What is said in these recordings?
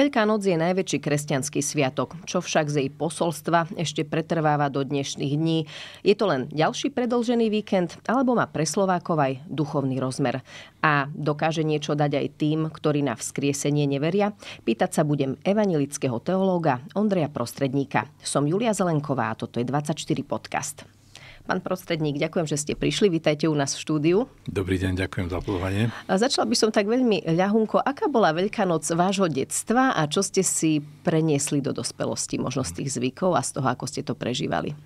Veľká noc je najväčší kresťanský sviatok, čo však z jej posolstva ešte pretrváva do dnešných dní. Je to len ďalší predlžený víkend, alebo má pre Slovákov aj duchovný rozmer. A dokáže niečo dať aj tým, ktorí na vzkriesenie neveria? Pýtať sa budem evanilického teológa Ondreja Prostredníka. Som Julia Zelenková a toto je 24 podcast. Pán prostredník, ďakujem, že ste prišli. Vítajte u nás v štúdiu. Dobrý deň, ďakujem za pozvanie. A začala by som tak veľmi ľahunko. Aká bola Veľká noc vášho detstva a čo ste si preniesli do dospelosti, možno z tých zvykov a z toho, ako ste to prežívali?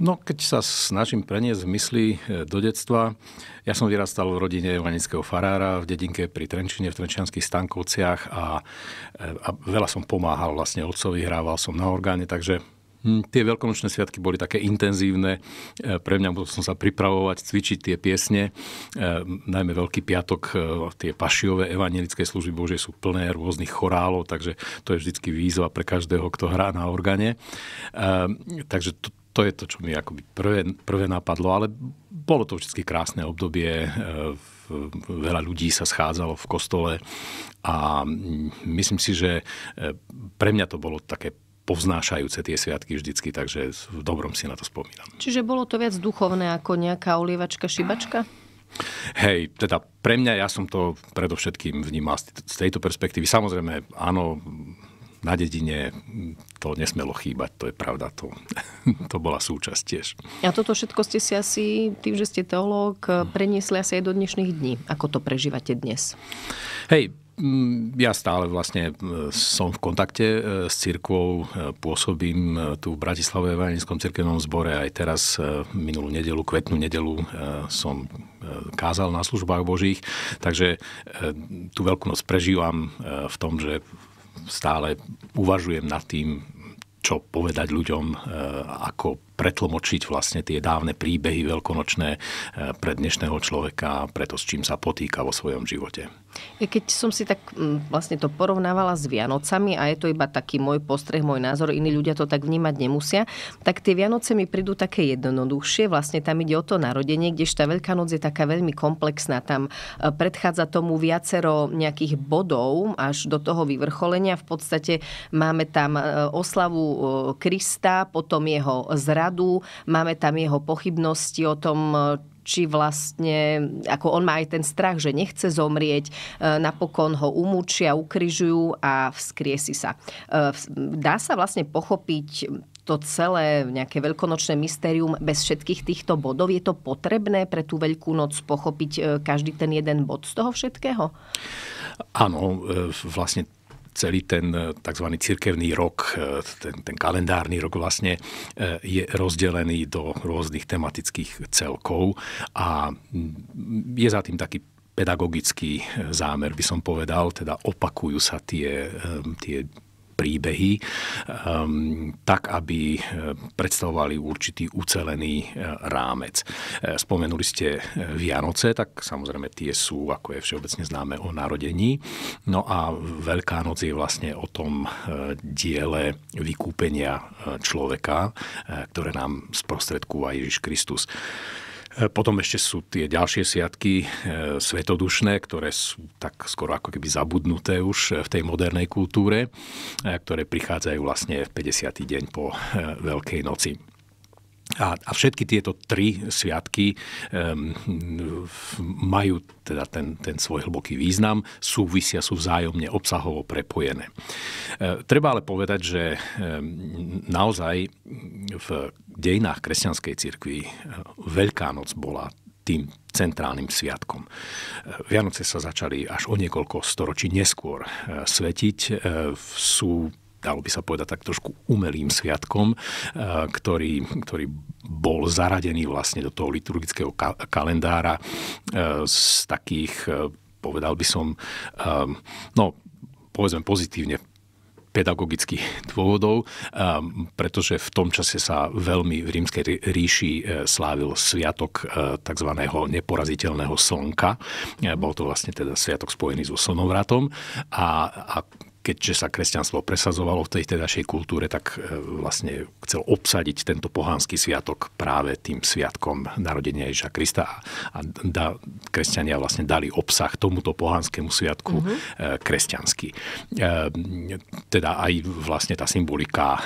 No, keď sa snažím preniesť v mysli e, do detstva, ja som vyrastal v rodine vanického farára v dedinke pri Trenčine, v Trenčianských Stankovciach a, e, a veľa som pomáhal vlastne otcovi, hrával som na orgáne, takže Hm, tie veľkonočné sviatky boli také intenzívne. E, pre mňa musel som sa pripravovať, cvičiť tie piesne. E, najmä Veľký piatok, e, tie pašiové evangelické služby Bože sú plné rôznych chorálov, takže to je vždycky výzva pre každého, kto hrá na orgáne. Takže to, to je to, čo mi akoby prvé, prvé napadlo, ale bolo to vždy krásne obdobie, veľa ľudí sa schádzalo v kostole a mm, myslím si, že pre mňa to bolo také povznášajúce tie sviatky vždycky, takže v dobrom si na to spomínam. Čiže bolo to viac duchovné ako nejaká olievačka, šibačka? Hej, teda pre mňa, ja som to predovšetkým vnímal z tejto perspektívy. Samozrejme, áno, na dedine to nesmelo chýbať, to je pravda, to, to bola súčasť tiež. A toto všetko ste si asi, tým, že ste teológ, preniesli asi aj do dnešných dní. Ako to prežívate dnes? Hej, Mm, ja stále vlastne e, som v kontakte e, s cirkvou, e, pôsobím tu v Bratislave v Evangelickom cirkevnom zbore. Aj teraz minulú nedelu, kvetnú nedelu som kázal na službách Božích. Takže tú veľkú noc prežívam v tom, že stále uvažujem nad tým, čo povedať ľuďom, ako pretlmočiť vlastne tie dávne príbehy veľkonočné pre dnešného človeka, preto s čím sa potýka vo svojom živote. E, keď som si tak mm, vlastne to porovnávala s Vianocami a je to iba taký môj postreh, môj názor, iní ľudia to tak vnímať nemusia, tak tie Vianoce mi prídu také jednoduchšie. Vlastne tam ide o to narodenie, kdež tá Veľká noc je taká veľmi komplexná. Tam e, predchádza tomu viacero nejakých bodov až do toho vyvrcholenia. V podstate máme tam e, oslavu Krista, potom jeho zradu, máme tam jeho pochybnosti o tom, či vlastne, ako on má aj ten strach, že nechce zomrieť, e, napokon ho umúčia, ukryžujú a vzkriesi sa. E, dá sa vlastne pochopiť to celé nejaké veľkonočné mystérium bez všetkých týchto bodov? Je to potrebné pre tú Veľkú noc pochopiť e, každý ten jeden bod z toho všetkého? Áno, vlastne celý ten e, tzv. cirkevný rok, e, ten, ten kalendárny rok vlastne e, je rozdelený do rôznych tematických celkov a mm, je za tým taký pedagogický zámer, by som povedal, teda opakujú sa tie, tie príbehy, um, tak aby eh, predstavovali určitý ucelený eh, rámec. Eh, spomenuli ste Vianoce, tak samozrejme tie sú, ako je všeobecne známe, o narodení. No a Veľká noc je vlastne o tom diele vykúpenia človeka, ktoré nám sprostredkúva Ježiš Kristus. E, potom ešte sú tie ďalšie siatky e, svetodušné, ktoré sú tak skoro ako keby zabudnuté už e, v tej modernej kultúre, ktoré prichádzajú vlastne v 50. deň po Veľkej noci. A, a všetky tieto tri sviatky um, majú teda ten, ten svoj hlboký význam, súvisia, sú vzájomne obsahovo prepojené. E, treba ale povedať, že e, naozaj v dejinách kresťanskej cirkvi e, Veľká noc bola tým centrálnym sviatkom. E, Vianoce sa začali až o niekoľko storočí neskôr e, svetiť. Sú dalo by sa povedať tak trošku umelým sviatkom, eh, ktorý, ktorý bol zaradený vlastne do toho liturgického kalendára eh, z takých, eh, povedal by som, no povedzme pozitívne pedagogických dôvodov, pretože v tom čase sa veľmi v rímskej ríši slávil sviatok tzv. neporaziteľného slnka. Bol to vlastne teda sviatok spojený so slnovratom a, a keďže sa kresťanstvo presazovalo v tej tedajšej kultúre, tak e, vlastne chcel obsadiť tento pohánsky sviatok práve tým sviatkom narodenia Ježa Krista a, a da, kresťania vlastne dali obsah tomuto pohánskému sviatku mm-hmm. kresťanský. E, teda aj vlastne tá symbolika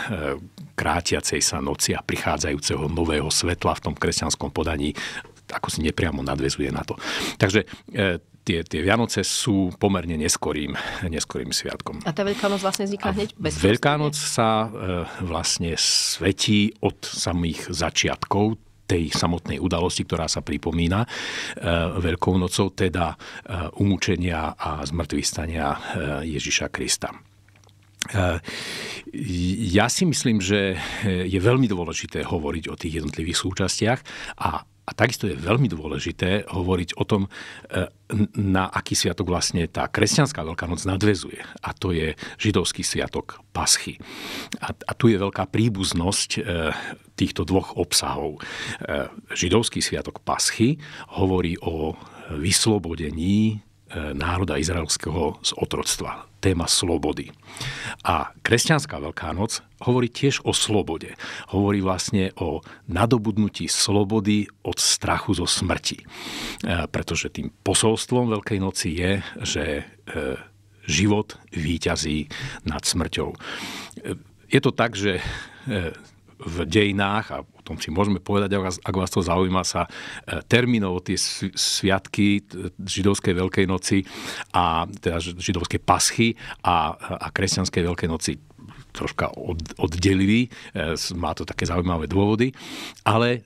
krátiacej sa noci a prichádzajúceho nového svetla v tom kresťanskom podaní ako si nepriamo nadvezuje na to. Takže e, tie, tie Vianoce sú pomerne neskorým, neskorým sviatkom. A tá Veľká noc vlastne vzniká hneď bez Veľká noc sa e, vlastne svetí od samých začiatkov tej samotnej udalosti, ktorá sa pripomína e, Veľkou nocou, teda e, umúčenia a zmrtvistania e, Ježiša Krista. E, ja si myslím, že e, je veľmi dôležité hovoriť o tých jednotlivých súčastiach a a takisto je veľmi dôležité hovoriť o tom, e, na aký sviatok vlastne tá kresťanská Veľká noc nadvezuje. A to je židovský sviatok Paschy. A, a tu je veľká príbuznosť e, týchto dvoch obsahov. E, židovský sviatok Paschy hovorí o vyslobodení národa izraelského z otroctva. Téma slobody. A kresťanská Veľká noc hovorí tiež o slobode. Hovorí vlastne o nadobudnutí slobody od strachu zo smrti. E, pretože tým posolstvom Veľkej noci je, že e, život výťazí nad smrťou. E, je to tak, že v dejinách a tom si môžeme povedať, ak vás, ak vás to zaujíma, sa e, termínov tie sviatky e, židovskej Veľkej noci a teda židovskej paschy a, a kresťanskej Veľkej noci troška od, oddelili. E, má to také zaujímavé dôvody, ale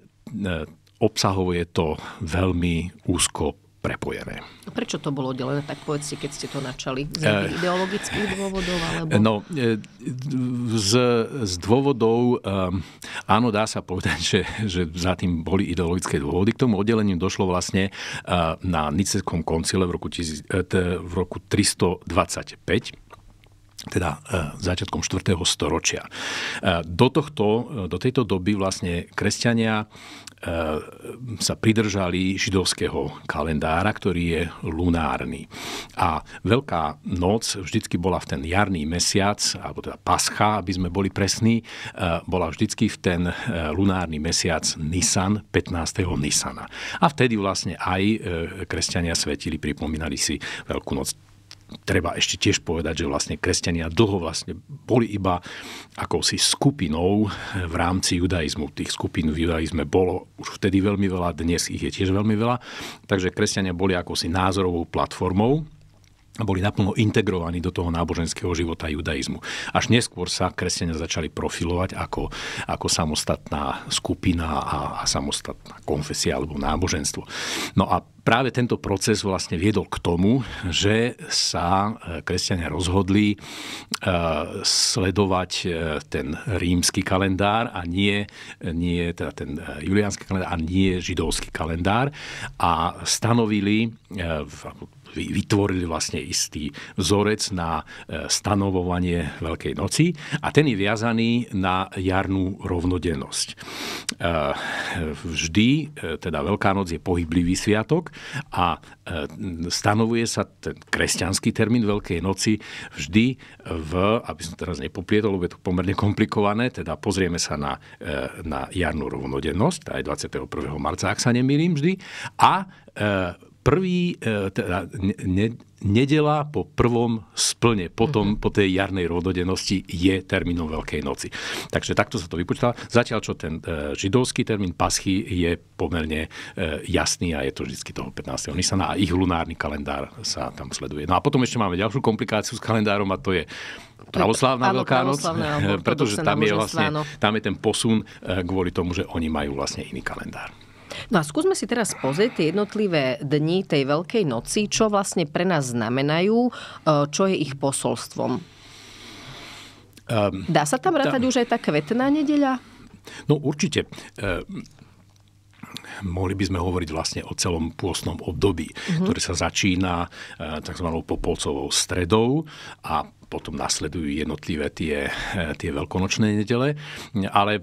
obsahovo je to veľmi úzko prepojené. Prečo to bolo oddelené, tak povedzte, keď ste to načali? Z e... ideologických dôvodov? Alebo... No, e, z, z dôvodov, ehm, áno, dá sa povedať, že, že za tým boli ideologické dôvody. K tomu oddeleniu došlo vlastne e, na Niceskom koncile v roku, e, v roku 325 teda e, začiatkom 4. storočia. E, do, tohto, e, do tejto doby vlastne kresťania sa pridržali židovského kalendára, ktorý je lunárny. A Veľká noc vždycky bola v ten jarný mesiac, alebo teda pascha, aby sme boli presní, bola vždycky v ten lunárny mesiac Nisan, 15. Nisana. A vtedy vlastne aj kresťania svetili, pripomínali si Veľkú noc treba ešte tiež povedať, že vlastne kresťania dlho vlastne boli iba akousi skupinou v rámci judaizmu. Tých skupín v judaizme bolo už vtedy veľmi veľa, dnes ich je tiež veľmi veľa. Takže kresťania boli akousi názorovou platformou, a boli naplno integrovaní do toho náboženského života judaizmu. Až neskôr sa kresťania začali profilovať ako, ako samostatná skupina a, a samostatná konfesia alebo náboženstvo. No a práve tento proces vlastne viedol k tomu, že sa e, kresťania rozhodli e, sledovať e, ten rímsky kalendár a nie, nie teda ten juliánsky kalendár a nie židovský kalendár a stanovili v vytvorili vlastne istý vzorec na e, stanovovanie Veľkej noci a ten je viazaný na jarnú rovnodennosť. E, vždy, e, teda Veľká noc je pohyblivý sviatok a stanovuje sa ten kresťanský termín Veľkej noci vždy v, aby som teraz nepoplietol, lebo je to pomerne komplikované, teda pozrieme sa na, na jarnú rovnodennosť, tá je 21. marca, ak sa nemýlim vždy, a prvý, e, teda ne, ne, nedela po prvom splne, potom mm-hmm. po tej jarnej rododenosti je termínom Veľkej noci. Takže takto sa to vypočítava. Zatiaľ, čo ten e, židovský termín paschy je pomerne e, jasný a je to vždy toho 15. sa a ich lunárny kalendár sa tam sleduje. No a potom ešte máme ďalšiu komplikáciu s kalendárom a to je pravoslávna Áno, Veľká noc, pretože tam je, vlastne, tam je ten posun e, kvôli tomu, že oni majú vlastne iný kalendár. No a skúsme si teraz pozrieť tie jednotlivé dni tej Veľkej noci, čo vlastne pre nás znamenajú, e, čo je ich posolstvom. Ehm, Dá sa tam rátať tá... už aj tá kvetná nedeľa? No určite. Ehm, mohli by sme hovoriť vlastne o celom pôstnom období, mm-hmm. ktoré sa začína e, tzv. popolcovou stredou a potom nasledujú jednotlivé tie, eh, tie veľkonočné nedele, ale e,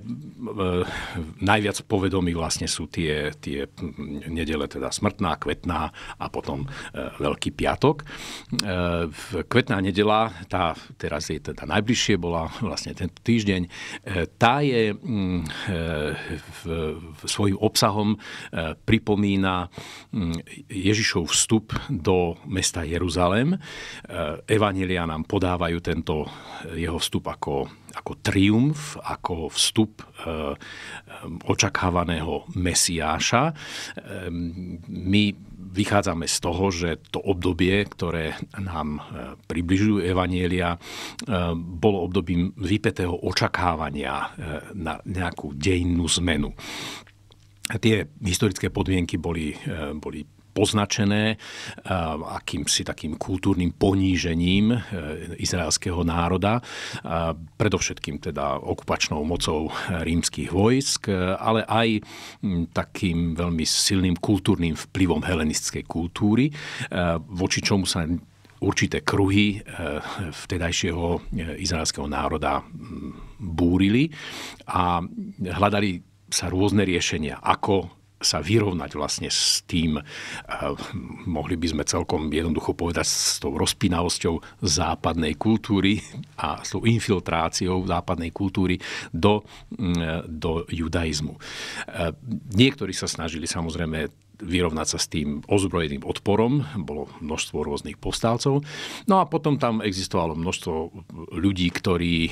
najviac povedomí vlastne sú tie, tie nedele, teda smrtná, kvetná a potom e, Veľký piatok. E, kvetná nedela, tá teraz je teda najbližšie, bola vlastne tento týždeň, e, tá je e, v, v svojim obsahom e, pripomína e, Ježišov vstup do mesta Jeruzalém. E, Evanelia nám podáva vnímajú tento eh, jeho vstup ako, ako triumf, ako vstup eh, eh, očakávaného mesiáša. My vychádzame z toho, že to obdobie, ktoré nám približujú Evanielia, bolo obdobím vypetého očakávania na nejakú dejinnú zmenu. Tie historické podmienky boli, boli poznačené eh, akýmsi takým kultúrnym ponížením eh, izraelského národa, eh, predovšetkým teda okupačnou mocou rímskych vojsk, ale aj hm, takým veľmi silným kultúrnym vplyvom helenistickej kultúry, voči čomu sa určité kruhy vtedajšieho izraelského národa hm, búrili a hľadali sa rôzne riešenia, ako sa vyrovnať vlastne s tým, eh, mohli by sme celkom jednoducho povedať, s tou rozpinavosťou západnej kultúry a s tou infiltráciou západnej kultúry do, mm, eh, do judaizmu. Eh, niektorí sa snažili samozrejme vyrovnať sa s tým ozbrojeným odporom. Bolo množstvo rôznych postálcov. No a potom tam existovalo množstvo ľudí, ktorí e,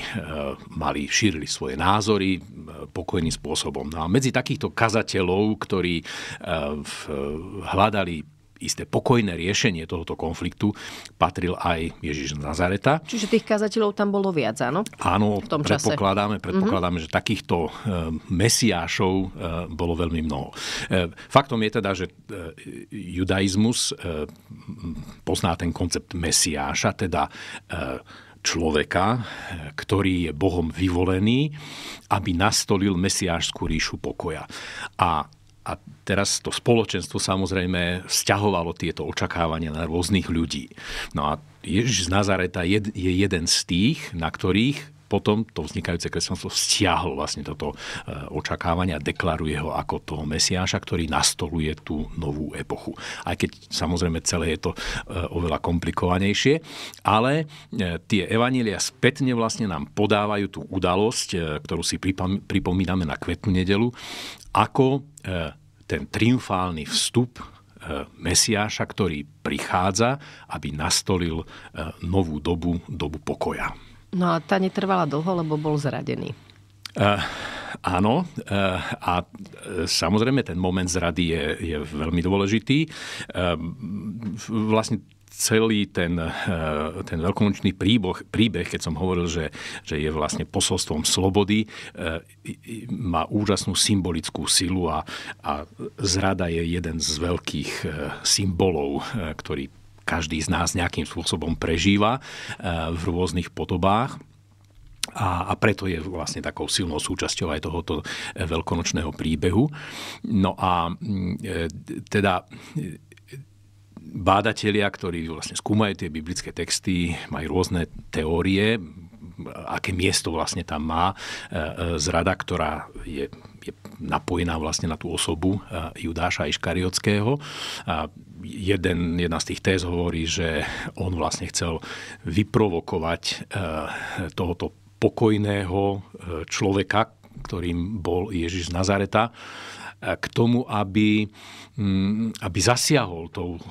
mali, šírili svoje názory e, pokojným spôsobom. No a medzi takýchto kazateľov, ktorí e, hľadali isté pokojné riešenie tohoto konfliktu patril aj Ježiš Nazareta. Čiže tých kazateľov tam bolo viac, áno? Áno, v tom predpokladáme, čase. predpokladáme mm-hmm. že takýchto e, mesiášov e, bolo veľmi mnoho. E, faktom je teda, že judaizmus pozná ten koncept mesiáša, teda človeka, ktorý je Bohom vyvolený, aby nastolil mesiášskú ríšu pokoja. A a teraz to spoločenstvo samozrejme vzťahovalo tieto očakávania na rôznych ľudí. No a Ježiš z Nazareta je, je jeden z tých, na ktorých potom to vznikajúce kresťanstvo stiahlo vlastne toto e, očakávanie a deklaruje ho ako toho Mesiáša, ktorý nastoluje tú novú epochu. Aj keď samozrejme celé je to e, oveľa komplikovanejšie, ale e, tie evanília spätne vlastne nám podávajú tú udalosť, ktorú si pripomíname na kvetnú nedelu ako e, ten triumfálny vstup e, Mesiáša, ktorý prichádza, aby nastolil e, novú dobu, dobu pokoja. No a tá netrvala dlho, lebo bol zradený. Uh, áno, uh, a samozrejme ten moment zrady je, je veľmi dôležitý. Uh, vlastne celý ten, eh, ten veľkonočný príboh, príbeh, keď som hovoril, že, že je vlastne posolstvom slobody, eh, má úžasnú symbolickú silu a, a zrada je jeden z veľkých eh, symbolov, ktorý každý z nás nejakým spôsobom prežíva v rôznych podobách. A, a preto je vlastne takou silnou súčasťou aj tohoto veľkonočného príbehu. No a mm, teda bádatelia, ktorí vlastne skúmajú tie biblické texty, majú rôzne teórie, aké miesto vlastne tam má e, e, zrada, ktorá je, je napojená vlastne na tú osobu e, Judáša Iškariotského. A jeden, jedna z tých téz hovorí, že on vlastne chcel vyprovokovať tohoto pokojného človeka, ktorým bol Ježiš z Nazareta, k tomu, aby Mm, aby zasiahol tou e,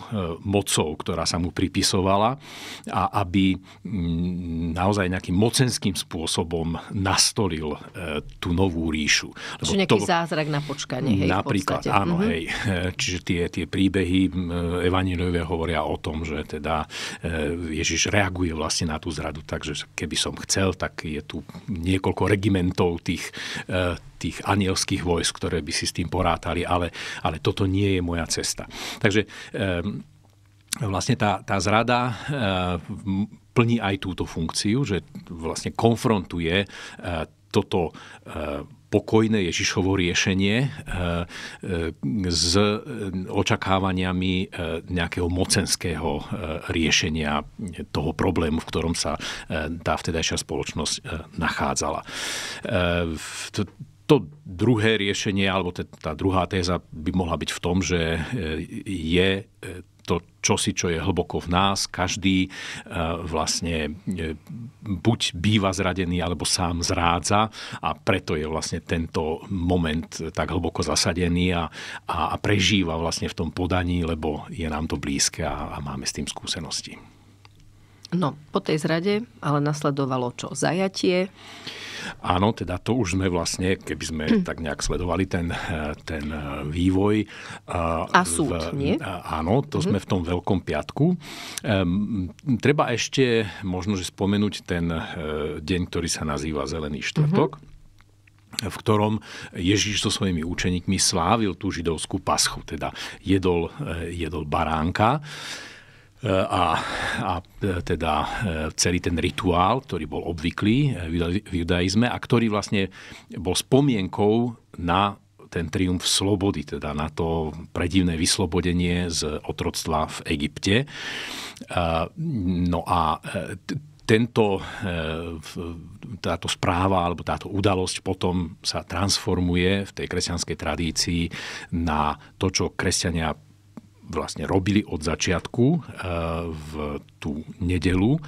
mocou, ktorá sa mu pripisovala a aby mm, naozaj nejakým mocenským spôsobom nastolil e, tú novú ríšu. Lebo Čiže nejaký to, zázrak na počkanie. Hej, napríklad, v áno. Mm-hmm. Hej. E, čiže tie, tie príbehy Evanilové hovoria o tom, že teda Ježiš reaguje vlastne na tú zradu, takže keby som chcel, tak je tu niekoľko regimentov tých tých anielských vojsk, ktoré by si s tým porátali, ale, ale toto nie je moja cesta. Takže ehm, vlastne tá, tá zrada ehm, plní aj túto funkciu, že vlastne konfrontuje ehm, toto pokojné Ježišovo riešenie s očakávaniami nejakého mocenského riešenia toho problému, v ktorom sa tá vtedajšia spoločnosť nachádzala to druhé riešenie, alebo tá druhá téza by mohla byť v tom, že e, je e, to čosi, čo je hlboko v nás. Každý e, vlastne buď býva zradený, alebo sám zrádza a preto je vlastne tento moment tak hlboko zasadený a, a, prežíva vlastne v tom podaní, lebo je nám to blízke a, a máme s tým skúsenosti. No, po tej zrade ale nasledovalo čo? Zajatie? Áno, teda to už sme vlastne, keby sme hm. tak nejak sledovali ten, ten eh, vývoj. Eh, A súd, v, nie? Eh, áno, to hm. sme v tom Veľkom piatku. treba ešte možno, že spomenúť ten deň, ktorý sa nazýva Zelený mhm. štvrtok. Hm v ktorom Ježiš so svojimi učeníkmi slávil tú židovskú paschu, teda jedol, jedol baránka a, a e, teda e, celý ten rituál, ktorý bol obvyklý e, v judaizme a ktorý vlastne bol spomienkou na ten triumf slobody, teda na to predivné vyslobodenie z otroctva v Egypte. No a tento, táto správa alebo táto udalosť potom sa transformuje v tej kresťanskej tradícii na to, čo kresťania vlastne robili od začiatku eh, v tú nedelu, eh,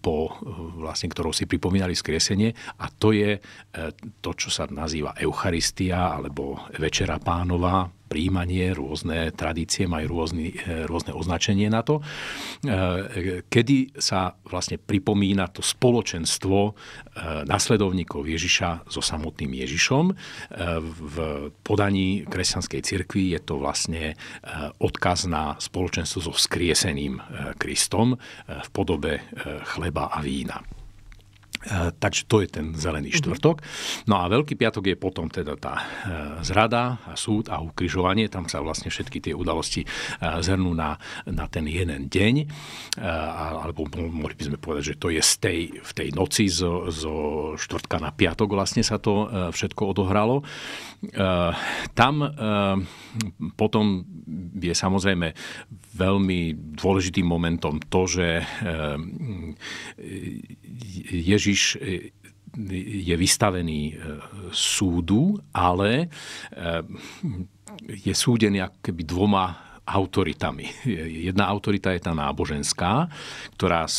po, eh, vlastne, ktorou si pripomínali skriesenie a to je to, čo sa nazýva Eucharistia alebo Večera pánova, príjmanie, rôzne tradície majú rôzny, e, rôzne označenie na to, e, kedy sa vlastne pripomína to spoločenstvo e, nasledovníkov Ježiša so samotným Ježišom. V podaní kresťanskej cirkvi je to vlastne odkaz na spoločenstvo so vzkrieseným Kristom v podobe chleba a vína. Eh, takže to je ten zelený mhm. štvrtok. No a Veľký piatok je potom teda tá eh, zrada a súd a ukrižovanie. Tam sa vlastne všetky tie udalosti eh, zhrnú na, na ten jeden deň. Alebo mohli by sme povedať, že to je z tej, v tej noci zo, zo štvrtka na piatok vlastne sa to všetko odohralo. Tam potom je samozrejme veľmi dôležitým momentom to, že Ježiš e, je vystavený e, súdu, ale e, je súdený akoby dvoma autoritami. Jedna autorita je tá náboženská, ktorá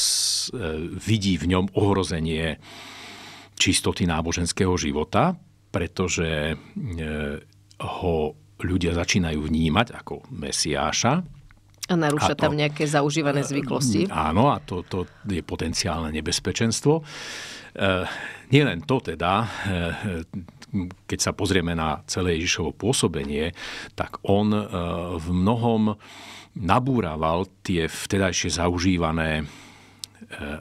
vidí v ňom ohrozenie čistoty náboženského života, pretože ho ľudia začínajú vnímať ako mesiáša, a narúša a to, tam nejaké zaužívané e, zvyklosti. Áno, a to, to je potenciálne nebezpečenstvo. E, nie len to teda, e, keď sa pozrieme na celé Ježišovo pôsobenie, tak on v mnohom nabúraval tie vtedajšie zaužívané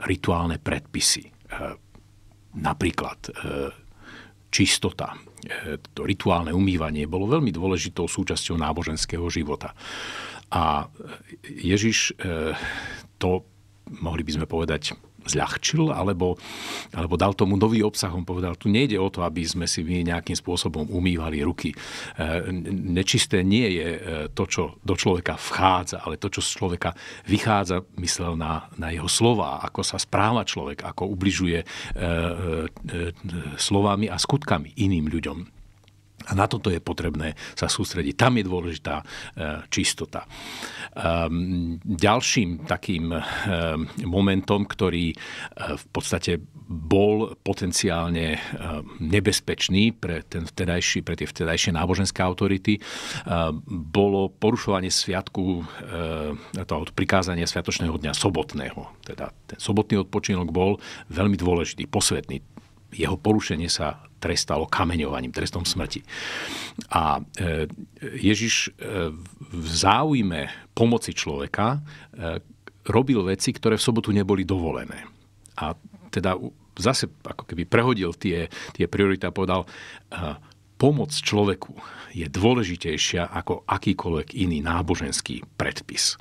rituálne predpisy. Napríklad čistota, to rituálne umývanie bolo veľmi dôležitou súčasťou náboženského života. A Ježiš e, to, mohli by sme povedať, zľahčil, alebo, alebo dal tomu nový obsah on povedal, tu nejde o to, aby sme si my nejakým spôsobom umývali ruky. E, nečisté nie je e, to, čo do človeka vchádza, ale to, čo z človeka vychádza, myslel na, na jeho slova, ako sa správa človek, ako ubližuje slovami a skutkami iným ľuďom. A na toto je potrebné sa sústrediť. Tam je dôležitá e, čistota. Ehm, ďalším takým e, momentom, ktorý e, v podstate bol potenciálne nebezpečný pre, ten vtedajší, pre tie vtedajšie náboženské autority, bolo porušovanie sviatku, toho prikázania sviatočného dňa sobotného. Teda ten sobotný odpočinok bol veľmi dôležitý, posvetný. Jeho porušenie sa trestalo kameňovaním, trestom smrti. A e, Ježiš e, v záujme pomoci človeka e, robil veci, ktoré v sobotu neboli dovolené. A teda zase ako keby prehodil tie, tie priority a povedal, pomoc človeku je dôležitejšia ako akýkoľvek iný náboženský predpis.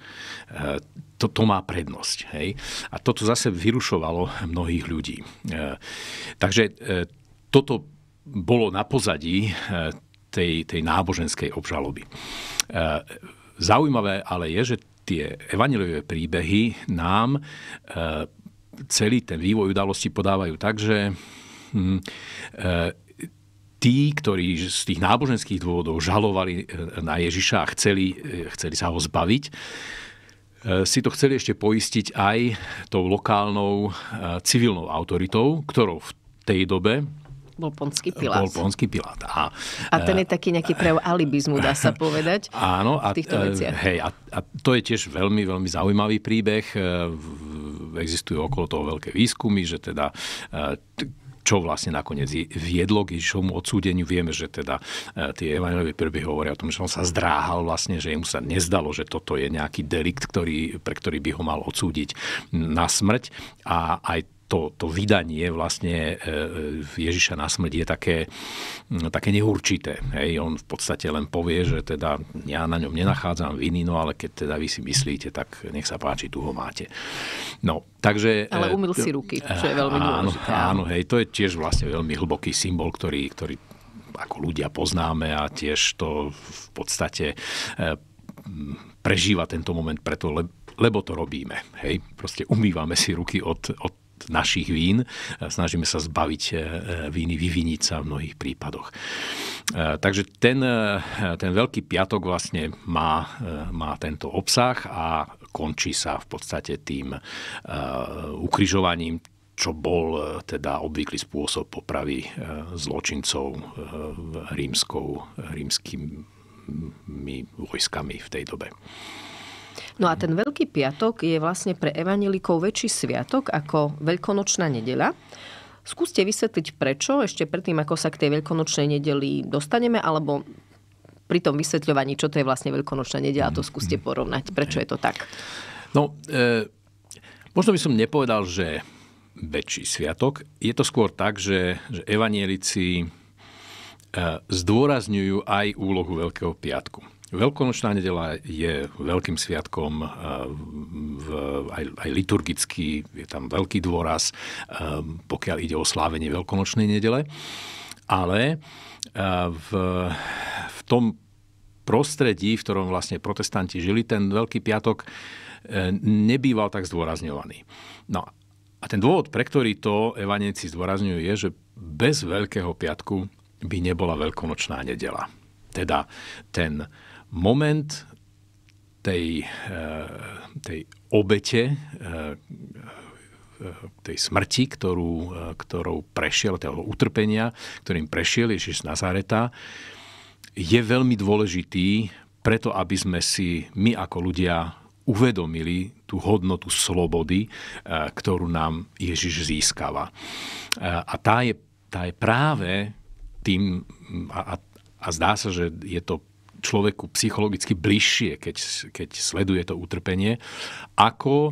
To, to má prednosť. Hej? A toto zase vyrušovalo mnohých ľudí. Takže toto bolo na pozadí eh, tej, tej náboženskej obžaloby. Eh, zaujímavé ale je, že tie evaneliové príbehy nám eh, celý ten vývoj udalosti podávajú tak, že hm, tí, ktorí z tých náboženských dôvodov žalovali na Ježiša a chceli, chceli sa ho zbaviť, si to chceli ešte poistiť aj tou lokálnou civilnou autoritou, ktorou v tej dobe bol ponský Pilát. Bol ponský Pilát. A, a ten je taký nejaký e, prejav alibizmu, dá sa povedať. Áno. A, v týchto e, veciach. Hej, a, a to je tiež veľmi, veľmi zaujímavý príbeh. E, existujú okolo toho veľké výskumy, že teda čo vlastne nakoniec viedlo k Ježišovmu odsúdeniu. Vieme, že teda tie evaneliové príbehy hovoria o tom, že on sa zdráhal vlastne, že mu sa nezdalo, že toto je nejaký delikt, ktorý, pre ktorý by ho mal odsúdiť na smrť. A aj to, to vydanie vlastne e, e, Ježiša na smrť je také, také neurčité. Hej. On v podstate len povie, že teda ja na ňom nenachádzam viny, no ale keď teda vy si myslíte, tak nech sa páči, tu ho máte. No, takže, e, ale umil si ruky, čo je veľmi áno, Áno, hej, to je tiež vlastne veľmi hlboký symbol, ktorý, ktorý ako ľudia poznáme a tiež to v podstate prežíva tento moment preto, lebo to robíme. Hej? Proste umývame si ruky od, od našich vín. Snažíme sa zbaviť e, e, víny, vyviniť sa v mnohých prípadoch. E, takže ten, ten Veľký piatok vlastne má, má tento obsah a končí sa v podstate tým ukrižovaním čo bol teda obvyklý spôsob popravy zločincov rímskou, rímskými vojskami v tej dobe. No a ten Veľký piatok je vlastne pre evanelikov väčší sviatok ako Veľkonočná nedela. Skúste vysvetliť prečo, ešte predtým, ako sa k tej veľkonočnej nedeli dostaneme, alebo pri tom vysvetľovaní, čo to je vlastne veľkonočná nedela, to skúste mhm. porovnať. Prečo je to tak? No, e, možno by som nepovedal, že väčší sviatok. Je to skôr tak, že, že evanielici e, zdôrazňujú aj úlohu Veľkého piatku. Veľkonočná nedela je veľkým sviatkom eh, v, aj, aj liturgicky, je tam veľký dôraz, eh, pokiaľ ide o slávenie Veľkonočnej nedele. Ale eh, v, v tom prostredí, v ktorom vlastne protestanti žili, ten Veľký piatok nebýval tak zdôrazňovaný. No a ten dôvod, pre ktorý to evanenci zdôrazňujú, je, že bez Veľkého piatku by nebola Veľkonočná nedela. Teda ten moment tej, eh, tej obete, eh, tej smrti, ktorú, eh, ktorou prešiel, teda toho utrpenia, ktorým prešiel Ježiš Nazareta, je veľmi dôležitý preto, aby sme si my ako ľudia uvedomili tú hodnotu slobody, ktorú nám Ježiš získava. A tá je, tá je práve tým, a, a, a zdá sa, že je to človeku psychologicky bližšie, keď, keď sleduje to utrpenie, ako e,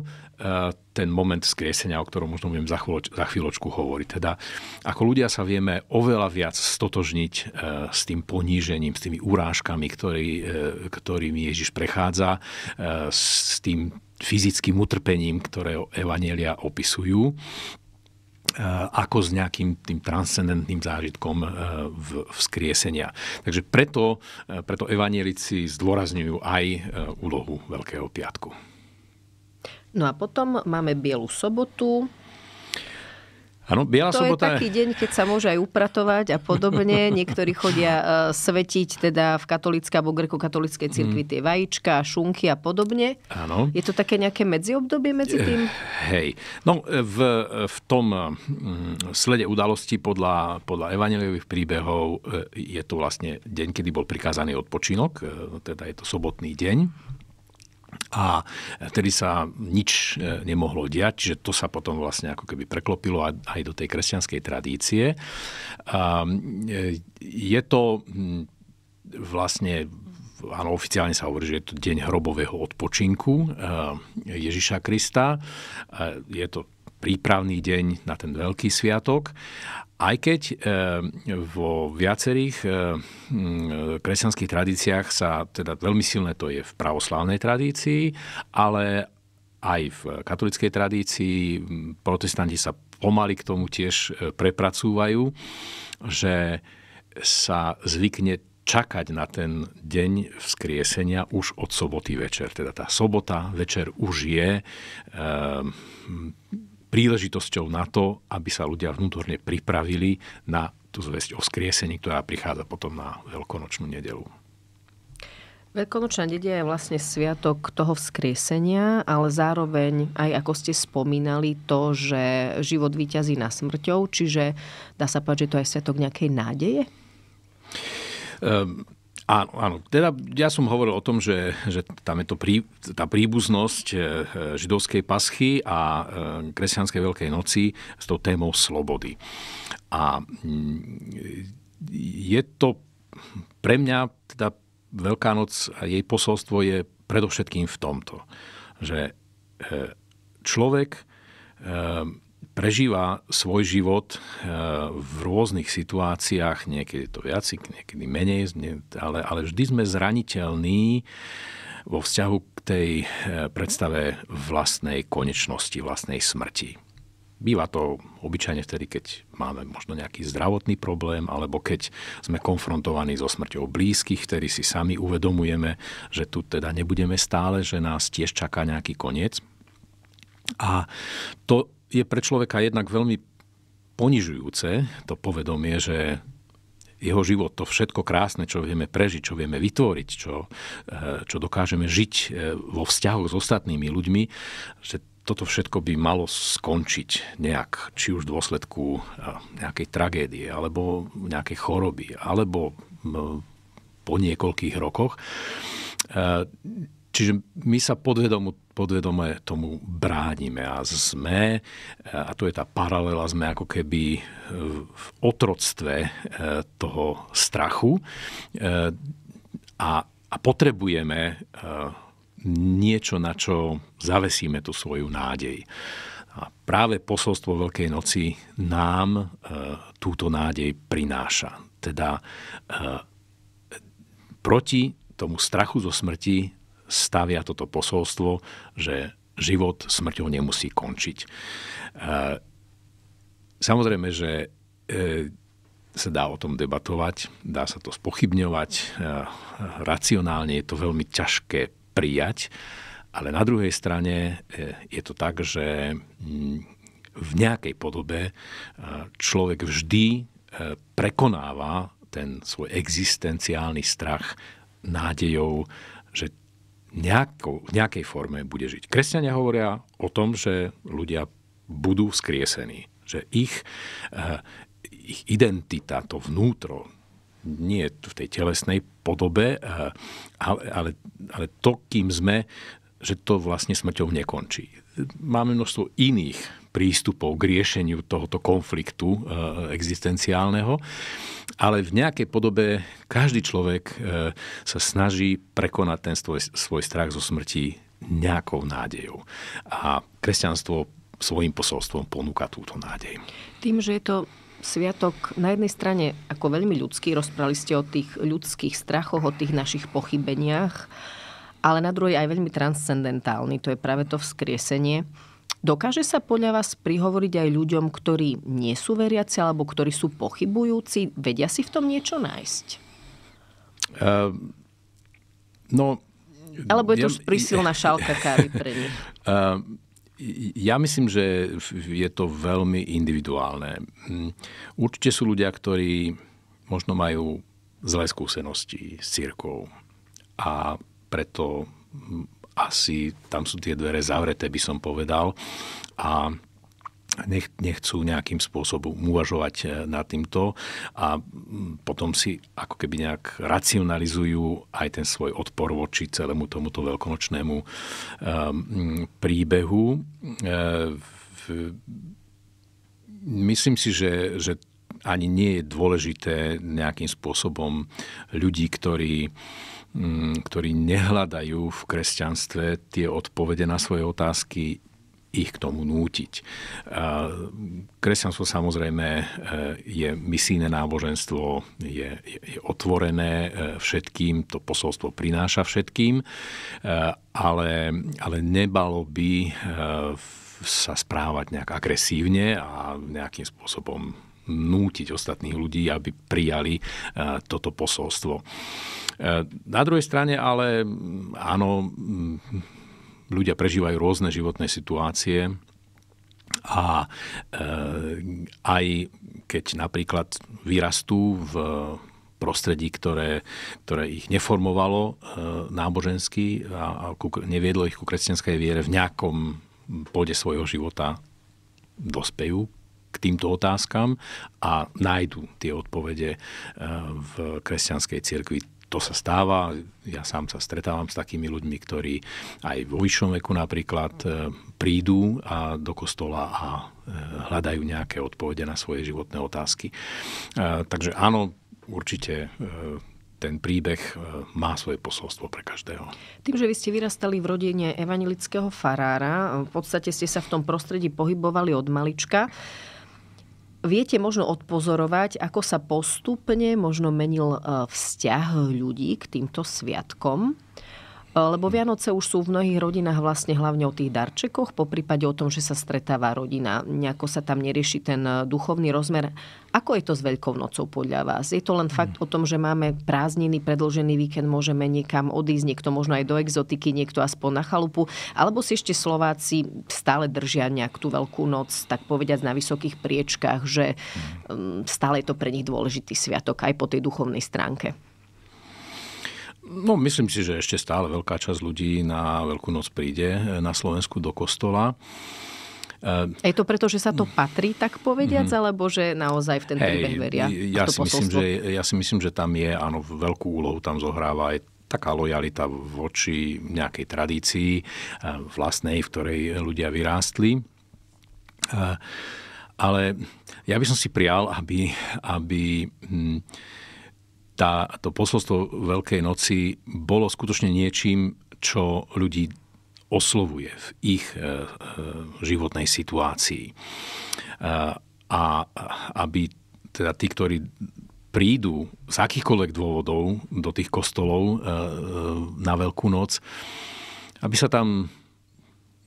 ten moment skriesenia, o ktorom možno budem za, chvíľoč, za chvíľočku hovoriť. Teda ako ľudia sa vieme oveľa viac stotožniť e, s tým ponížením, s tými urážkami, ktorý, e, ktorými Ježiš prechádza, s tým fyzickým utrpením, ktoré Evanielia opisujú. Eh, ako s nejakým tým transcendentným zážitkom eh, v vzkriesenia. Takže preto, eh, preto evanielici zdôrazňujú aj úlohu Veľkého piatku. No a potom máme Bielu sobotu, Áno, Biela to sobota... je taký deň, keď sa môže aj upratovať a podobne. Niektorí chodia e, svetiť teda v katolická, alebo grekokatolíckej cirkvi mm. tie vajíčka, šunky a podobne. Áno. Je to také nejaké medziobdobie medzi eh, tým? Hej. No e, v, e, v tom slede udalostí podľa, podľa evaneliových príbehov je to vlastne deň, kedy bol prikázaný odpočinok, teda je to sobotný deň a vtedy sa nič e, nemohlo diať, čiže to sa potom vlastne ako keby preklopilo aj do tej kresťanskej tradície. E, je to hm, vlastne áno, oficiálne sa hovorí, že je to deň hrobového odpočinku e, Ježiša Krista. Je to prípravný deň na ten veľký sviatok. Aj keď eh, vo viacerých eh, hm, kresťanských tradíciách sa, teda veľmi silné to je v pravoslavnej tradícii, ale aj v katolickej tradícii hm, protestanti sa pomaly k tomu tiež eh, prepracúvajú, že sa zvykne čakať na ten deň vzkriesenia už od soboty večer. Teda tá sobota večer už je e, príležitosťou na to, aby sa ľudia vnútorne pripravili na tú zväzť o skriesení, ktorá prichádza potom na veľkonočnú nedelu. Veľkonočná nedia je vlastne sviatok toho vzkriesenia, ale zároveň aj ako ste spomínali to, že život vyťazí na smrťou, čiže dá sa povedať, že to je sviatok nejakej nádeje? Um, Áno, áno. Teda ja som hovoril o tom, že, že tam je to prí, tá príbuznosť e, e, židovskej paschy a e, kresťanskej veľkej noci s tou témou slobody. A mm, je to pre mňa, teda Veľká noc a jej posolstvo je predovšetkým v tomto, že človek prežíva svoj život eh, v rôznych situáciách, niekedy je to viac, niekedy menej, ale, ale vždy sme zraniteľní vo vzťahu k tej eh, predstave vlastnej konečnosti, vlastnej smrti. Býva to obyčajne vtedy, keď máme možno nejaký zdravotný problém, alebo keď sme konfrontovaní so smrťou blízkych, ktorí si sami uvedomujeme, že tu teda nebudeme stále, že nás tiež čaká nejaký koniec. A to je pre človeka jednak veľmi ponižujúce to povedomie, že jeho život, to všetko krásne, čo vieme prežiť, čo vieme vytvoriť, čo, eh, čo dokážeme žiť eh, vo vzťahoch s ostatnými ľuďmi, že toto všetko by malo skončiť nejak, či už v dôsledku eh, nejakej tragédie, alebo nejakej choroby, alebo po niekoľkých rokoch Čiže my sa podvedomu, podvedome tomu bránime a sme, a to je tá paralela, sme ako keby e, v otroctve e, toho strachu e, a, a potrebujeme niečo, na čo zavesíme tú svoju nádej. A práve posolstvo Veľkej noci nám túto nádej prináša. Teda proti tomu strachu zo smrti stavia toto posolstvo, že život smrťou nemusí končiť. E, samozrejme, že e, sa dá o tom debatovať, dá sa to spochybňovať, e, racionálne je to veľmi ťažké prijať, ale na druhej strane je to tak, že v nejakej podobe človek vždy prekonáva ten svoj existenciálny strach nádejou v nejakej forme bude žiť. Kresťania hovoria o tom, že ľudia budú skriesení, že ich, eh, ich identita, to vnútro, nie v tej telesnej podobe, eh, ale, ale, ale to, kým sme, že to vlastne smrťou nekončí máme množstvo iných prístupov k riešeniu tohoto konfliktu eh, existenciálneho, ale v nejakej podobe každý človek eh, sa snaží prekonať ten svoj, svoj strach zo smrti nejakou nádejou. A kresťanstvo svojim posolstvom ponúka túto nádej. Tým, že je to sviatok na jednej strane ako veľmi ľudský, rozprávali ste o tých ľudských strachoch, o tých našich pochybeniach, ale na druhej aj veľmi transcendentálny, to je práve to vzkriesenie. Dokáže sa podľa vás prihovoriť aj ľuďom, ktorí nie sú veriaci alebo ktorí sú pochybujúci? Vedia si v tom niečo nájsť? Uh, no, alebo je to ja, už prísilná ja, šálka kávy pre nich? Uh, ja myslím, že je to veľmi individuálne. Hm, určite sú ľudia, ktorí možno majú zlé skúsenosti s církou a preto asi tam sú tie dvere zavreté, by som povedal. A nech, nechcú nejakým spôsobom uvažovať e, nad týmto a potom si ako keby nejak racionalizujú aj ten svoj odpor voči celému tomuto veľkonočnému um, príbehu. E, myslím si, že, že ani nie je dôležité nejakým spôsobom ľudí, ktorí mm, ktorí nehľadajú v kresťanstve tie odpovede na svoje otázky, ich k tomu nútiť. Kresťanstvo samozrejme e, je misijné náboženstvo, je, je otvorené e, všetkým, to posolstvo prináša všetkým, e, ale, ale nebalo by sa správať nejak agresívne a nejakým spôsobom nútiť ostatných ľudí, aby prijali e, toto posolstvo. E, na druhej strane ale mm, áno, mm, ľudia prežívajú rôzne životné situácie a e, aj keď napríklad vyrastú v prostredí, ktoré, ktoré ich neformovalo nábožensky a, a neviedlo ich ku kresťanskej viere v nejakom bode svojho života dospejú týmto otázkam a nájdu tie odpovede eh, v kresťanskej cirkvi to sa stáva. Ja sám sa stretávam s takými ľuďmi, ktorí aj vo vyššom veku napríklad eh, prídu a do kostola a eh, hľadajú nejaké odpovede na svoje životné otázky. Takže áno, určite ten príbeh má svoje posolstvo pre každého. Tým, že vy ste vyrastali v rodine evanilického farára, v podstate ste sa v tom prostredí pohybovali od malička viete možno odpozorovať, ako sa postupne možno menil eh, vzťah ľudí k týmto sviatkom. Lebo Vianoce už sú v mnohých rodinách vlastne hlavne o tých darčekoch, po prípade o tom, že sa stretáva rodina. Nejako sa tam nerieši ten eh, duchovný rozmer. Ako je to s Veľkou nocou podľa vás? Je to len fakt mm. o tom, že máme prázdniny, predlžený víkend, môžeme niekam odísť, niekto možno aj do exotiky, niekto aspoň na chalupu, alebo si ešte Slováci stále držia nejak tú Veľkú noc, tak povediať na vysokých priečkách, že mm. Mm, stále je to pre nich dôležitý sviatok aj po tej duchovnej stránke. No, myslím si, že ešte stále veľká časť ľudí na Veľkú noc príde e, na Slovensku do kostola. E, je to preto, že sa to mm. patrí, tak povediac, mm-hmm. alebo že naozaj v ten príbeh veria? Ja si, myslím, že, ja si myslím, že tam je, áno, veľkú úlohu tam zohráva aj taká lojalita voči nejakej tradícii e, vlastnej, v ktorej ľudia vyrástli. Ale ja by som si prial, aby, aby hm, tá, to posolstvo Veľkej noci bolo skutočne niečím, čo ľudí oslovuje v ich e, e, životnej situácii. E, a aby teda tí, ktorí prídu z akýchkoľvek dôvodov do tých kostolov e, e na Veľkú noc, aby sa tam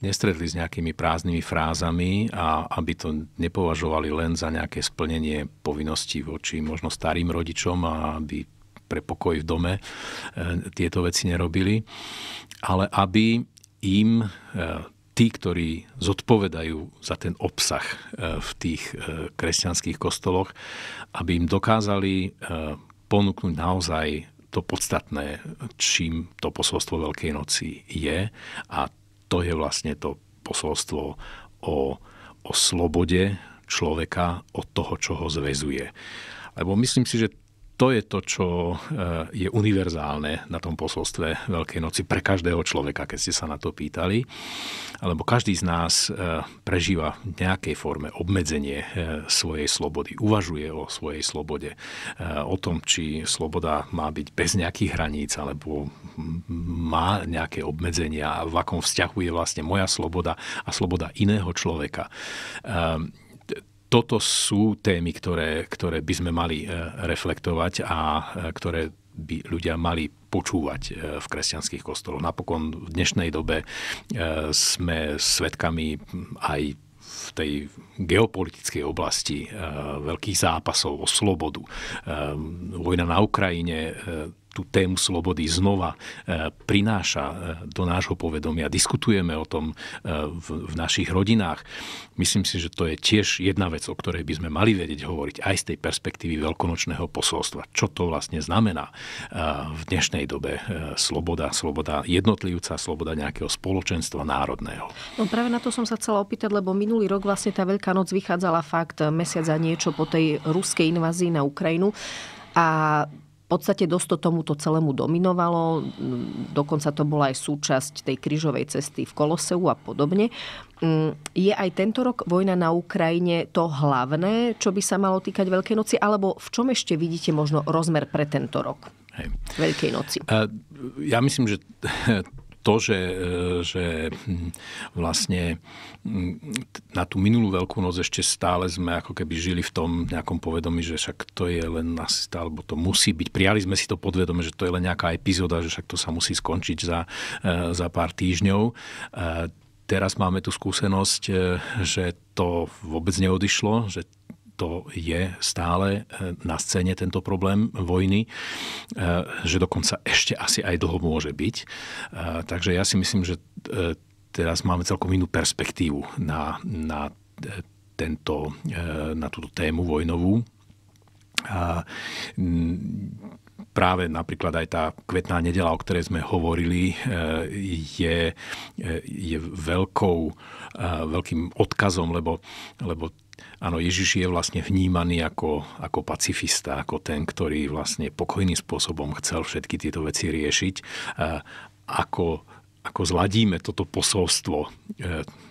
Nestredli s nejakými prázdnymi frázami a aby to nepovažovali len za nejaké splnenie povinností voči možno starým rodičom a aby pre pokoj v dome e, tieto veci nerobili, ale aby im e, tí, ktorí zodpovedajú za ten obsah e, v tých kresťanských kostoloch, aby im dokázali ponúknuť naozaj to podstatné, čím to posolstvo Veľkej noci je a to je vlastne to posolstvo o, o slobode človeka od toho, čo ho zväzuje. Lebo myslím si, že to je to, čo eh, je univerzálne na tom posolstve Veľkej noci pre každého človeka, keď ste sa na to pýtali. Alebo každý z nás eh, prežíva v nejakej forme obmedzenie eh, svojej slobody, uvažuje o svojej slobode, o tom, či sloboda má byť bez nejakých hraníc, alebo má nejaké obmedzenia, v akom vzťahu je vlastne moja sloboda a sloboda iného človeka ehm, toto sú témy, ktoré, ktoré by sme mali e, reflektovať a e, ktoré by ľudia mali počúvať e, v kresťanských kostoloch. Napokon v dnešnej dobe sme svedkami aj v tej geopolitickej oblasti veľkých zápasov o slobodu. Vojna na Ukrajine tú tému slobody znova e, prináša e, do nášho povedomia. Diskutujeme o tom e, v našich rodinách. Myslím si, že to je tiež jedna vec, o ktorej by sme mali vedieť hovoriť aj z tej perspektívy veľkonočného posolstva. Čo to vlastne znamená v dnešnej dobe sloboda, sloboda jednotlivca, sloboda nejakého spoločenstva národného. No práve na to som sa chcela opýtať, lebo minulý rok vlastne tá Veľká noc vychádzala fakt mesiac a niečo po tej ruskej invazii na Ukrajinu. A podstate dosť to tomuto celému dominovalo. Dokonca to bola aj súčasť tej krížovej cesty v Koloseu a podobne. Mm, je aj tento rok vojna na Ukrajine to hlavné, čo by sa malo týkať Veľkej noci? Alebo v čom ešte vidíte možno rozmer pre tento rok? Hej. Veľkej noci. E, ja myslím, že to, že, e, že hm, vlastne hm, na tú minulú Veľkú noc ešte stále sme ako keby žili v tom nejakom povedomí, že však to je len asi, alebo to musí byť. Prijali sme si to podvedome, že to je len nejaká epizóda, že však to sa musí skončiť za, e, za pár týždňov e, teraz máme tú skúsenosť, že to vôbec neodišlo, že to je stále e, na scéne tento problém vojny, e, že dokonca ešte asi aj dlho môže byť. E, takže ja si myslím, že teraz máme celkom inú perspektívu na, na, tento, na túto tému vojnovú. A práve napríklad aj tá kvetná nedela, o ktorej sme hovorili, je, je veľkou, veľkým odkazom, lebo, lebo Áno, Ježiš je vlastne vnímaný ako, ako pacifista, ako ten, ktorý vlastne pokojným spôsobom chcel všetky tieto veci riešiť, ako ako zladíme toto posolstvo e,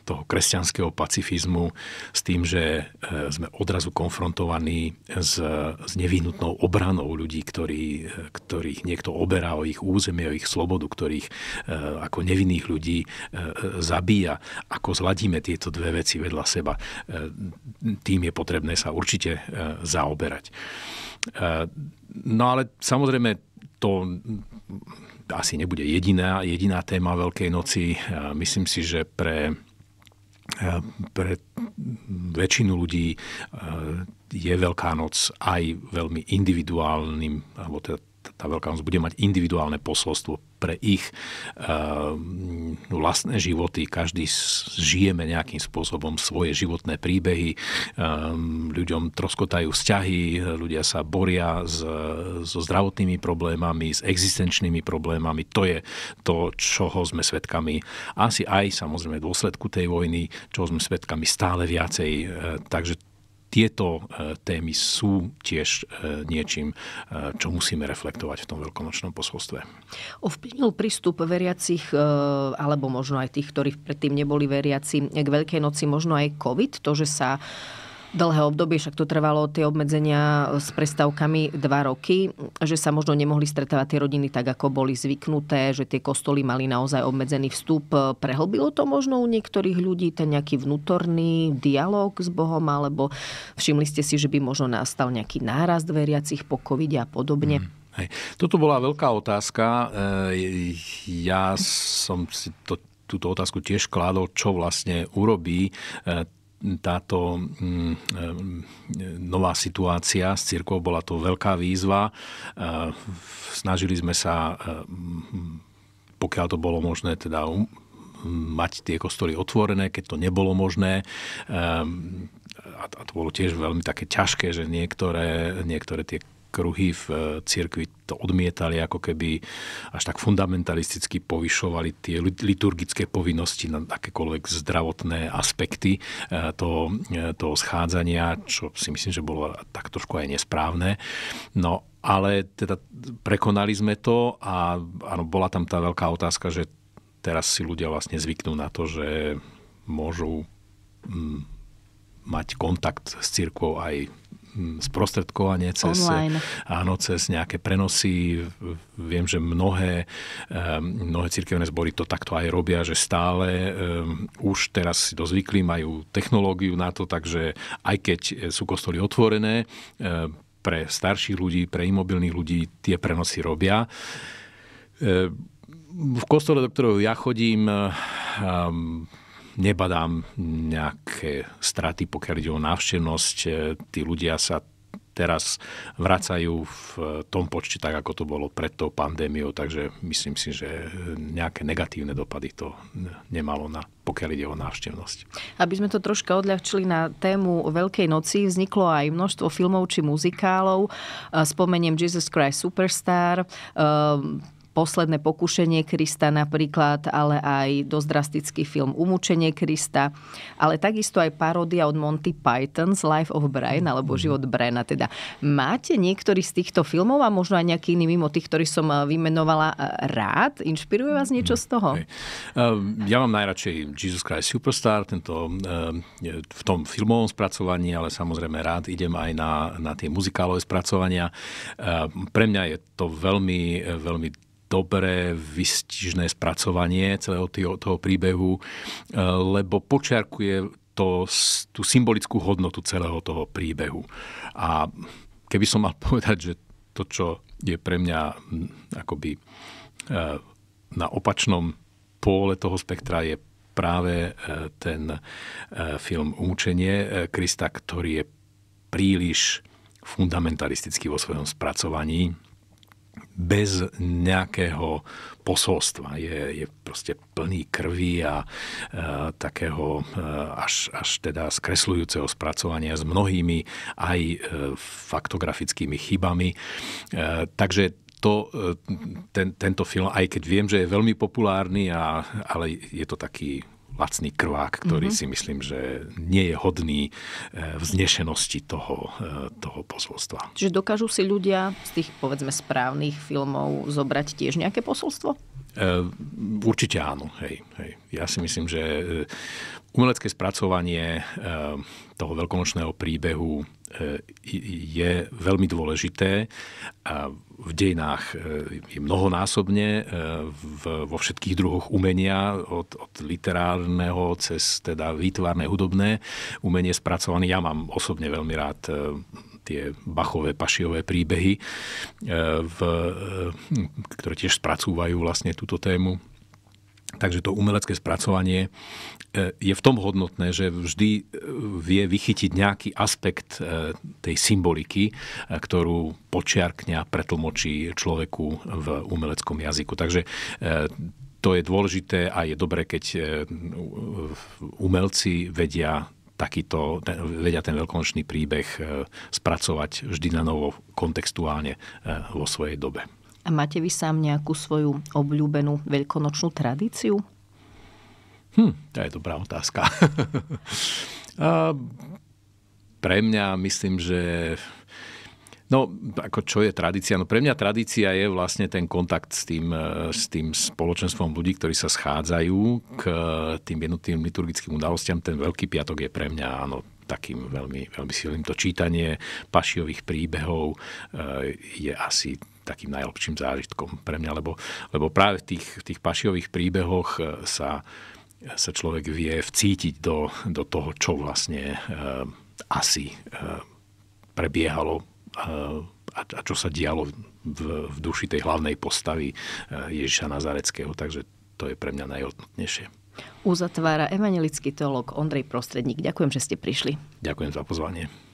toho kresťanského pacifizmu s tým, že e, sme odrazu konfrontovaní s, s nevyhnutnou obranou ľudí, ktorí, e, ktorých niekto oberá o ich územie, o ich slobodu, ktorých ako nevinných ľudí zabíja. Ako zladíme tieto dve veci vedľa seba, tým je potrebné sa určite zaoberať. No ale samozrejme to asi nebude jediná, jediná téma Veľkej noci. Myslím si, že pre, pre väčšinu ľudí je Veľká noc aj veľmi individuálnym, alebo teda tá veľká noc bude mať individuálne posolstvo pre ich ehm, vlastné životy. Každý žijeme nejakým spôsobom svoje životné príbehy. Ehm, ľuďom troskotajú vzťahy, ľudia sa boria s, so zdravotnými problémami, s existenčnými problémami. To je to, čoho sme svetkami. Asi aj samozrejme v dôsledku tej vojny, čo sme svetkami stále viacej. E, takže tieto e, témy sú tiež e, niečím, e, čo musíme reflektovať v tom veľkonočnom posolstve. Ovplyvnil prístup veriacich, alebo možno aj tých, ktorí predtým neboli veriaci, k Veľkej noci možno aj COVID, to, že sa dlhé obdobie, však to trvalo tie obmedzenia e, s prestavkami dva roky, že sa možno nemohli stretávať tie rodiny tak, ako boli zvyknuté, že tie kostoly mali naozaj obmedzený vstup. E, prehlbilo to možno u niektorých ľudí ten nejaký vnútorný dialog s Bohom, alebo všimli ste si, že by možno nastal nejaký nárast veriacich po covid a podobne? Mm. Hej. Toto bola veľká otázka. E, ja som si to túto otázku tiež kládol, čo vlastne urobí táto mm, eh, nová situácia s církou bola to veľká výzva. Eh, snažili sme sa, eh, pokiaľ to bolo možné, teda um, mať tie kostoly otvorené, keď to nebolo možné ehm, a to bolo tiež veľmi také ťažké, že niektoré, niektoré tie kruhy v e, cirkvi to odmietali, ako keby až tak fundamentalisticky povyšovali tie liturgické povinnosti na akékoľvek zdravotné aspekty e, toho, e, toho schádzania, čo si myslím, že bolo tak trošku aj nesprávne. No ale teda prekonali sme to a áno, bola tam tá veľká otázka, že teraz si ľudia vlastne zvyknú na to, že môžu mm, mať kontakt s církvou aj Hmm. sprostredkovanie cez, áno, cez nejaké prenosy. Viem, že mnohé, ehm, mnohé církevné zbory to takto aj robia, že stále um, už teraz si dozvykli, majú technológiu na to, takže aj keď sú kostoly otvorené, um, pre starších ľudí, pre imobilných ľudí tie prenosy robia. Um, v kostole, do ktorého ja chodím, nebadám nejaké straty, pokiaľ ide o návštevnosť. E, tí ľudia sa teraz vracajú v tom počte tak, ako to bolo pred tou pandémiou, takže myslím si, že nejaké negatívne dopady to nemalo na pokiaľ ide o návštevnosť. Aby sme to troška odľahčili na tému Veľkej noci, vzniklo aj množstvo filmov či muzikálov. E, spomeniem Jesus Christ Superstar, e, posledné pokušenie Krista napríklad, ale aj dosť drastický film Umúčenie Krista, ale takisto aj paródia od Monty Python's Life of Brian alebo mhm. Život Briana. Teda máte niektorý z týchto filmov a možno aj nejaký iný mimo tých, ktorý som eh, vymenovala eh, rád? Inšpiruje vás niečo z toho? Ehm, ja mám najradšej Jesus Christ Superstar, tento, ehm, v tom filmovom spracovaní, ale samozrejme rád idem aj na, na tie muzikálové spracovania. Ehm, pre mňa je to veľmi, eh, veľmi dobré, vystižné spracovanie celého toho, toho príbehu, e, lebo počiarkuje to, tú symbolickú hodnotu celého toho príbehu. A keby som mal povedať, že to, čo je pre mňa akoby e, na opačnom pôle toho spektra je práve e, ten film Umúčenie Krista, ktorý je príliš fundamentalistický vo svojom spracovaní bez nejakého posolstva. Je, je proste plný krvi a e, takého e, až, až teda skresľujúceho spracovania s mnohými aj e, faktografickými chybami. E, takže to, e, ten, tento film, aj keď viem, že je veľmi populárny, a, ale je to taký lacný krvák, ktorý mm-hmm. si myslím, že nie je hodný e, vznešenosti toho, e, toho posolstva. Čiže dokážu si ľudia z tých, povedzme, správnych filmov zobrať tiež nejaké posolstvo? E, určite áno, hej, hej. Ja si myslím, že umelecké spracovanie toho veľkonočného príbehu E, je veľmi dôležité a v dejinách e, je mnohonásobne e, vo všetkých druhoch umenia, od, od literárneho cez teda výtvarné, hudobné umenie spracované. Ja mám osobne veľmi rád tie Bachové, Pašiové príbehy, v, ktoré tiež spracúvajú vlastne túto tému Takže to umelecké spracovanie e, je v tom hodnotné, že vždy e, vie vychytiť nejaký aspekt e, tej symboliky, ktorú počiarkňa, pretlmočí človeku v umeleckom jazyku. Takže to je dôležité a je dobré, keď umelci vedia takýto, vedia ten veľkonočný príbeh spracovať vždy na novo kontextuálne vo svojej dobe. A máte vy sám nejakú svoju obľúbenú veľkonočnú tradíciu? Hm, to je dobrá otázka. a pre mňa myslím, že... No, ako čo je tradícia? No pre mňa tradícia je vlastne ten kontakt s tým, e, s tým spoločenstvom ľudí, ktorí sa schádzajú k e, tým jednotným liturgickým udalostiam. Ten Veľký piatok je pre mňa, áno, takým veľmi, veľmi silným. To čítanie pašiových príbehov e, je asi takým najlepším zážitkom pre mňa, lebo, lebo práve v tých, v tých pašiových príbehoch e, sa, sa človek vie vcítiť do, do toho, čo vlastne e, asi e, prebiehalo e, a, a čo sa dialo v, v duši tej hlavnej postavy e, Ježiša Nazareckého. Takže to je pre mňa najhodnotnejšie. Uzatvára evangelický teolog Ondrej Prostredník. Ďakujem, že ste prišli. Ďakujem za pozvanie.